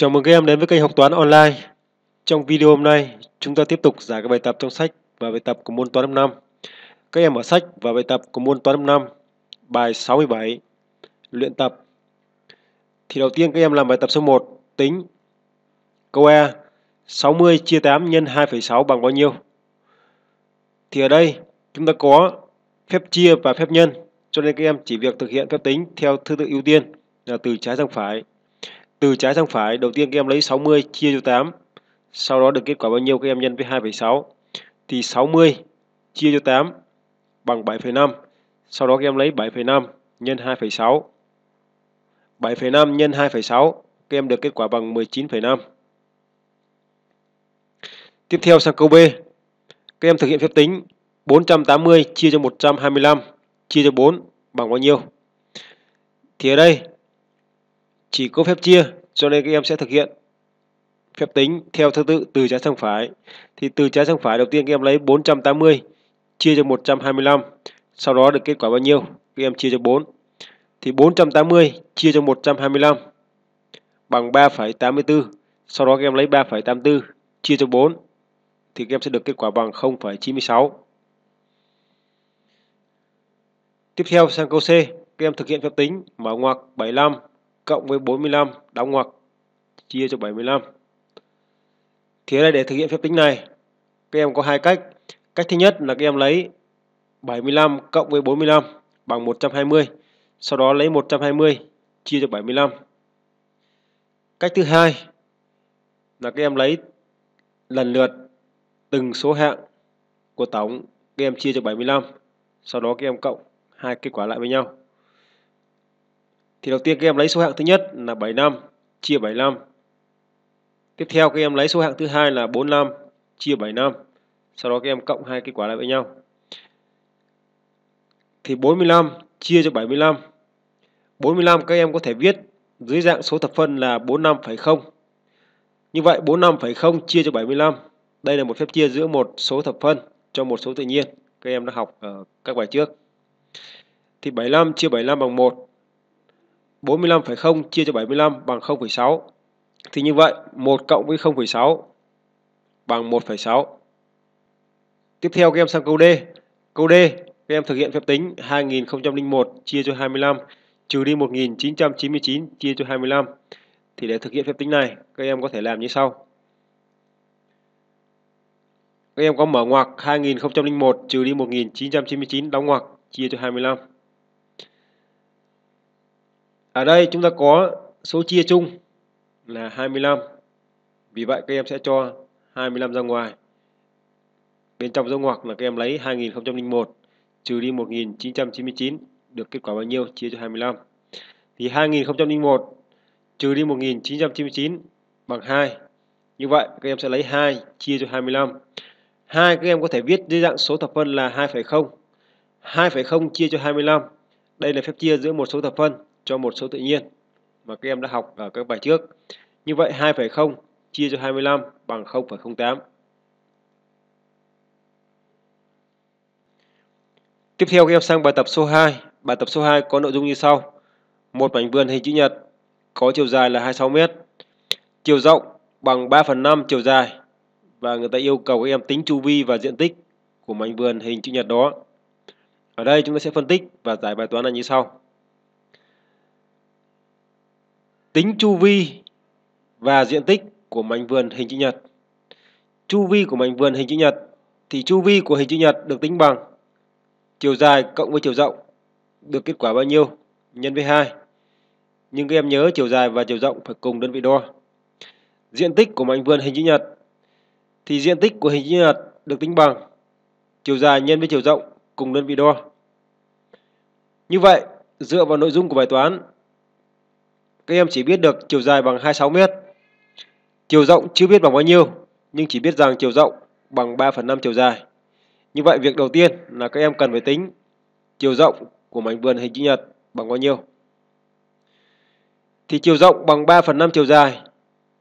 Chào mừng các em đến với kênh học toán online. Trong video hôm nay, chúng ta tiếp tục giải các bài tập trong sách và bài tập của môn toán lớp 5. Các em ở sách và bài tập của môn toán lớp 5, bài 67, luyện tập. Thì đầu tiên các em làm bài tập số 1, tính. Câu E, 60 chia 8 nhân 2,6 bằng bao nhiêu? Thì ở đây chúng ta có phép chia và phép nhân, cho nên các em chỉ việc thực hiện phép tính theo thứ tự ưu tiên là từ trái sang phải. Từ trái sang phải, đầu tiên các em lấy 60 chia cho 8. Sau đó được kết quả bao nhiêu các em nhân với 2,6. Thì 60 chia cho 8 bằng 7,5. Sau đó các em lấy 7,5 nhân 2,6. 7,5 nhân 2,6 các em được kết quả bằng 19,5. Tiếp theo sang câu B. Các em thực hiện phép tính 480 chia cho 125 chia cho 4 bằng bao nhiêu? Thì ở đây chỉ có phép chia cho nên các em sẽ thực hiện phép tính theo thứ tự từ trái sang phải thì từ trái sang phải đầu tiên các em lấy 480 chia cho 125 sau đó được kết quả bao nhiêu các em chia cho 4 thì 480 chia cho 125 bằng 3,84 sau đó các em lấy 3,84 chia cho 4 thì các em sẽ được kết quả bằng 0,96 tiếp theo sang câu C các em thực hiện phép tính mở ngoặc 75 cộng với 45 đóng ngoặc chia cho 75. Thế này để thực hiện phép tính này, các em có hai cách. Cách thứ nhất là các em lấy 75 cộng với 45 bằng 120, sau đó lấy 120 chia cho 75. Cách thứ hai là các em lấy lần lượt từng số hạng của tổng các em chia cho 75, sau đó các em cộng hai kết quả lại với nhau. Thì đầu tiên các em lấy số hạng thứ nhất là 75 chia 75. Tiếp theo các em lấy số hạng thứ hai là 45 chia 75. Sau đó các em cộng hai kết quả lại với nhau. Thì 45 chia cho 75. 45 các em có thể viết dưới dạng số thập phân là 45,0. Như vậy 45,0 chia cho 75. Đây là một phép chia giữa một số thập phân cho một số tự nhiên. Các em đã học ở các bài trước. Thì 75 chia 75 bằng 1. 45,0 chia cho 75 bằng 0,6. Thì như vậy 1 cộng với 0,6 bằng 1,6. Tiếp theo các em sang câu D. Câu D các em thực hiện phép tính 2001 chia cho 25 trừ đi 1999 chia cho 25. Thì để thực hiện phép tính này, các em có thể làm như sau. Các em có mở ngoặc 2001 trừ đi 1999 đóng ngoặc chia cho 25 ở đây chúng ta có số chia chung là 25 vì vậy các em sẽ cho 25 ra ngoài bên trong dấu ngoặc là các em lấy 2001 trừ đi 1999 được kết quả bao nhiêu chia cho 25 thì 2001 trừ đi 1999 bằng 2 như vậy các em sẽ lấy 2 chia cho 25 2 các em có thể viết dưới dạng số thập phân là 2,0 2,0 chia cho 25 đây là phép chia giữa một số thập phân cho một số tự nhiên mà các em đã học ở các bài trước. Như vậy 2,0 chia cho 25 bằng 0,08. Tiếp theo các em sang bài tập số 2. Bài tập số 2 có nội dung như sau. Một mảnh vườn hình chữ nhật có chiều dài là 26 m, chiều rộng bằng 3 phần 5 chiều dài và người ta yêu cầu các em tính chu vi và diện tích của mảnh vườn hình chữ nhật đó. Ở đây chúng ta sẽ phân tích và giải bài toán này như sau. Tính chu vi và diện tích của mảnh vườn hình chữ nhật. Chu vi của mảnh vườn hình chữ nhật thì chu vi của hình chữ nhật được tính bằng chiều dài cộng với chiều rộng được kết quả bao nhiêu nhân với 2. Nhưng các em nhớ chiều dài và chiều rộng phải cùng đơn vị đo. Diện tích của mảnh vườn hình chữ nhật thì diện tích của hình chữ nhật được tính bằng chiều dài nhân với chiều rộng cùng đơn vị đo. Như vậy, dựa vào nội dung của bài toán các em chỉ biết được chiều dài bằng 26 mét. Chiều rộng chưa biết bằng bao nhiêu, nhưng chỉ biết rằng chiều rộng bằng 3 phần 5 chiều dài. Như vậy việc đầu tiên là các em cần phải tính chiều rộng của mảnh vườn hình chữ nhật bằng bao nhiêu. Thì chiều rộng bằng 3 phần 5 chiều dài,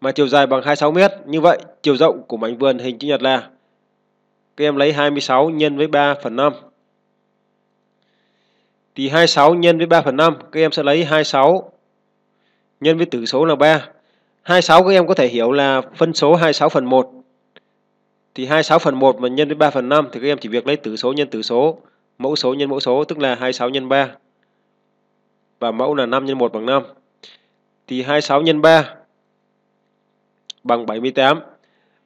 mà chiều dài bằng 26 mét. Như vậy chiều rộng của mảnh vườn hình chữ nhật là các em lấy 26 nhân với 3 phần 5. Thì 26 nhân với 3 phần 5, các em sẽ lấy 26 nhân với tử số là 3. 26 các em có thể hiểu là phân số 26 phần 1. Thì 26 phần 1 mà nhân với 3 phần 5 thì các em chỉ việc lấy tử số nhân tử số, mẫu số nhân mẫu số tức là 26 nhân 3. Và mẫu là 5 nhân 1 bằng 5. Thì 26 nhân 3 bằng 78.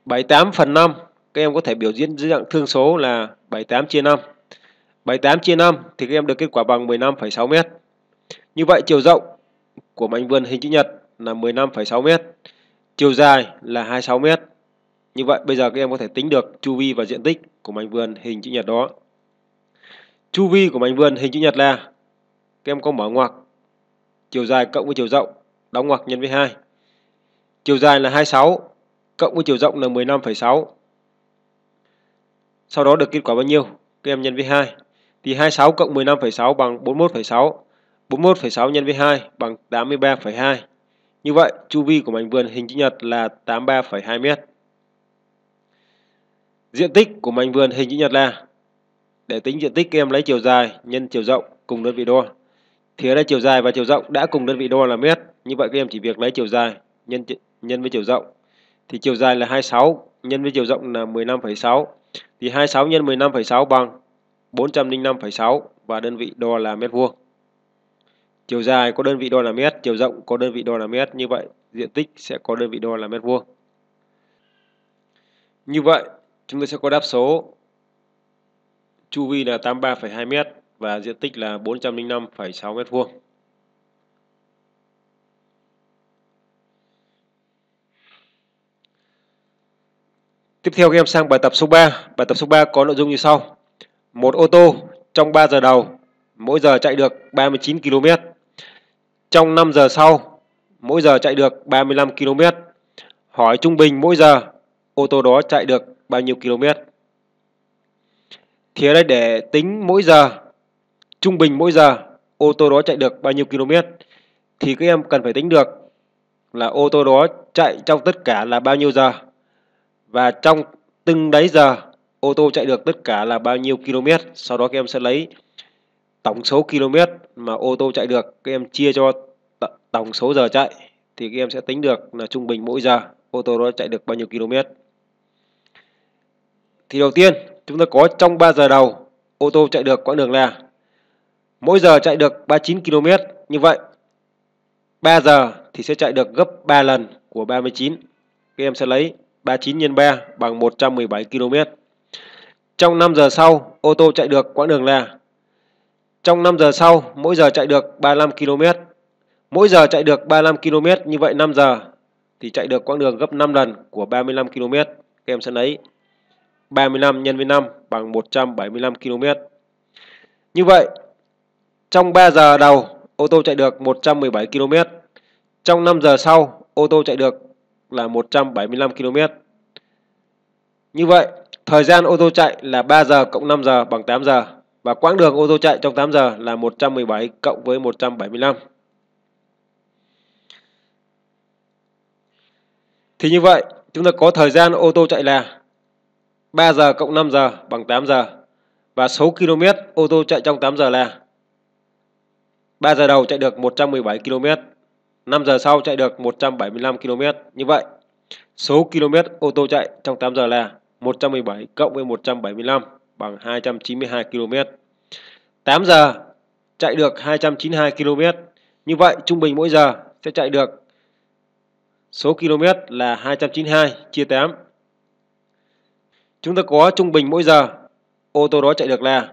78 phần 5 các em có thể biểu diễn dưới dạng thương số là 78 chia 5. 78 chia 5 thì các em được kết quả bằng 15,6 m. Như vậy chiều rộng của mảnh vườn hình chữ nhật là 15,6m, chiều dài là 26m. Như vậy bây giờ các em có thể tính được chu vi và diện tích của mảnh vườn hình chữ nhật đó. Chu vi của mảnh vườn hình chữ nhật là các em có mở ngoặc chiều dài cộng với chiều rộng, đóng ngoặc nhân với 2. Chiều dài là 26 cộng với chiều rộng là 15,6. Sau đó được kết quả bao nhiêu? Các em nhân với 2. Thì 26 cộng 15,6 bằng 41,6. 41,6 nhân với 2 bằng 83,2. Như vậy, chu vi của mảnh vườn hình chữ nhật là 83,2 m. Diện tích của mảnh vườn hình chữ nhật là để tính diện tích em lấy chiều dài nhân chiều rộng cùng đơn vị đo. Thì ở đây chiều dài và chiều rộng đã cùng đơn vị đo là mét. Như vậy các em chỉ việc lấy chiều dài nhân nhân với chiều rộng. Thì chiều dài là 26 nhân với chiều rộng là 15,6. Thì 26 nhân 15,6 bằng 405,6 và đơn vị đo là mét vuông. Chiều dài có đơn vị đo là mét, chiều rộng có đơn vị đo là mét, như vậy diện tích sẽ có đơn vị đo là mét vuông. Như vậy, chúng ta sẽ có đáp số chu vi là 83,2 mét và diện tích là 405,6 mét vuông. Tiếp theo các em sang bài tập số 3. Bài tập số 3 có nội dung như sau. Một ô tô trong 3 giờ đầu mỗi giờ chạy được 39 km trong 5 giờ sau, mỗi giờ chạy được 35 km. Hỏi trung bình mỗi giờ ô tô đó chạy được bao nhiêu km. Thì ở đây để tính mỗi giờ, trung bình mỗi giờ ô tô đó chạy được bao nhiêu km thì các em cần phải tính được là ô tô đó chạy trong tất cả là bao nhiêu giờ và trong từng đấy giờ ô tô chạy được tất cả là bao nhiêu km sau đó các em sẽ lấy tổng số km mà ô tô chạy được các em chia cho tổng số giờ chạy thì các em sẽ tính được là trung bình mỗi giờ ô tô đó chạy được bao nhiêu km. Thì đầu tiên, chúng ta có trong 3 giờ đầu ô tô chạy được quãng đường là mỗi giờ chạy được 39 km. Như vậy 3 giờ thì sẽ chạy được gấp 3 lần của 39. Các em sẽ lấy 39 nhân 3 bằng 117 km. Trong 5 giờ sau, ô tô chạy được quãng đường là trong 5 giờ sau, mỗi giờ chạy được 35 km Mỗi giờ chạy được 35 km, như vậy 5 giờ thì chạy được quãng đường gấp 5 lần của 35 km. Các em sẽ lấy 35 nhân với 5 bằng 175 km. Như vậy, trong 3 giờ đầu, ô tô chạy được 117 km. Trong 5 giờ sau, ô tô chạy được là 175 km. Như vậy, thời gian ô tô chạy là 3 giờ cộng 5 giờ bằng 8 giờ. Và quãng đường ô tô chạy trong 8 giờ là 117 cộng với 175. Thì như vậy, chúng ta có thời gian ô tô chạy là 3 giờ cộng 5 giờ bằng 8 giờ và số km ô tô chạy trong 8 giờ là 3 giờ đầu chạy được 117 km, 5 giờ sau chạy được 175 km. Như vậy, số km ô tô chạy trong 8 giờ là 117 cộng với 175 bằng 292 km. 8 giờ chạy được 292 km. Như vậy, trung bình mỗi giờ sẽ chạy được Số km là 292 chia 8. Chúng ta có trung bình mỗi giờ ô tô đó chạy được là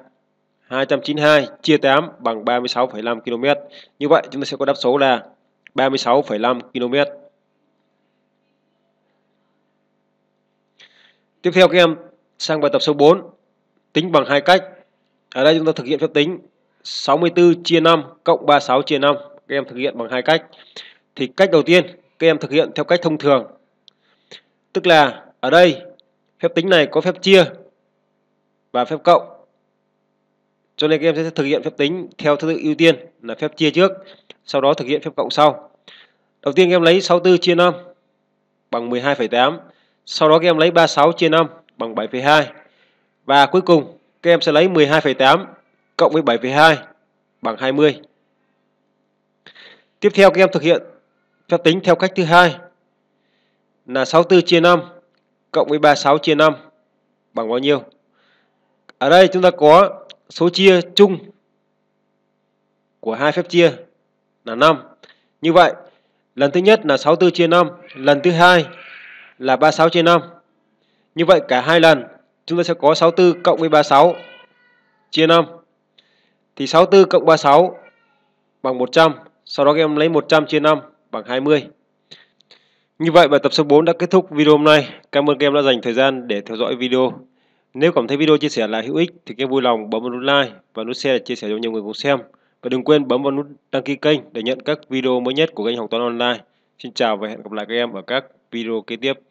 292 chia 8 bằng 36,5 km. Như vậy chúng ta sẽ có đáp số là 36,5 km. Tiếp theo các em sang bài tập số 4, tính bằng hai cách. Ở đây chúng ta thực hiện phép tính 64 chia 5 cộng 36 chia 5. Các em thực hiện bằng hai cách. Thì cách đầu tiên các em thực hiện theo cách thông thường. Tức là ở đây phép tính này có phép chia và phép cộng. Cho nên các em sẽ thực hiện phép tính theo thứ tự ưu tiên là phép chia trước, sau đó thực hiện phép cộng sau. Đầu tiên các em lấy 64 chia 5 bằng 12,8. Sau đó các em lấy 36 chia 5 bằng 7,2. Và cuối cùng các em sẽ lấy 12,8 cộng với 7,2 bằng 20. Tiếp theo các em thực hiện Phép tính theo cách thứ hai là 64 chia 5 cộng với 36 chia 5 bằng bao nhiêu? Ở đây chúng ta có số chia chung của hai phép chia là 5. Như vậy, lần thứ nhất là 64 chia 5, lần thứ hai là 36 chia 5. Như vậy cả hai lần chúng ta sẽ có 64 cộng với 36 chia 5. Thì 64 cộng 36 bằng 100, sau đó các em lấy 100 chia 5 bằng 20. Như vậy bài tập số 4 đã kết thúc video hôm nay. Cảm ơn các em đã dành thời gian để theo dõi video. Nếu cảm thấy video chia sẻ là hữu ích thì các em vui lòng bấm vào nút like và nút share để chia sẻ cho nhiều người cùng xem. Và đừng quên bấm vào nút đăng ký kênh để nhận các video mới nhất của kênh Học Toán Online. Xin chào và hẹn gặp lại các em ở các video kế tiếp.